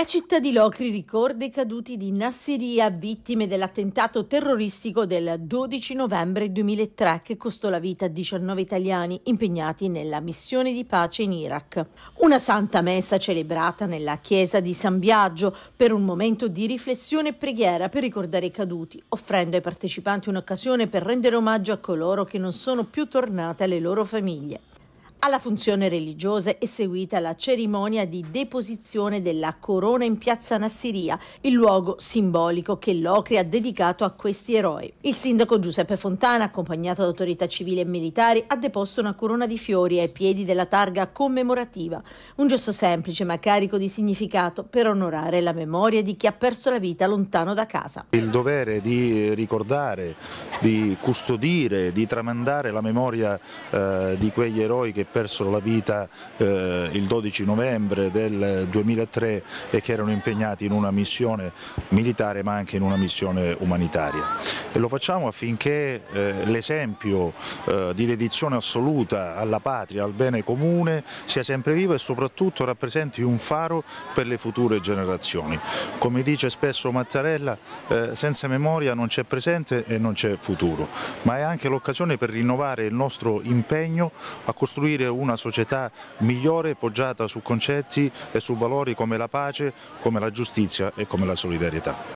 La città di Locri ricorda i caduti di Nasseria, vittime dell'attentato terroristico del 12 novembre 2003 che costò la vita a 19 italiani impegnati nella missione di pace in Iraq. Una santa messa celebrata nella chiesa di San Biagio per un momento di riflessione e preghiera per ricordare i caduti, offrendo ai partecipanti un'occasione per rendere omaggio a coloro che non sono più tornate alle loro famiglie. Alla funzione religiosa è seguita la cerimonia di deposizione della corona in piazza Nassiria, il luogo simbolico che l'Ocri ha dedicato a questi eroi. Il sindaco Giuseppe Fontana, accompagnato da autorità civili e militari, ha deposto una corona di fiori ai piedi della targa commemorativa, un gesto semplice ma carico di significato per onorare la memoria di chi ha perso la vita lontano da casa. Il dovere di ricordare, di custodire, di tramandare la memoria eh, di quegli eroi che persero la vita eh, il 12 novembre del 2003 e che erano impegnati in una missione militare ma anche in una missione umanitaria. E lo facciamo affinché eh, l'esempio eh, di dedizione assoluta alla patria, al bene comune sia sempre vivo e soprattutto rappresenti un faro per le future generazioni. Come dice spesso Mattarella, eh, senza memoria non c'è presente e non c'è futuro, ma è anche l'occasione per rinnovare il nostro impegno a costruire costruire una società migliore poggiata su concetti e su valori come la pace, come la giustizia e come la solidarietà.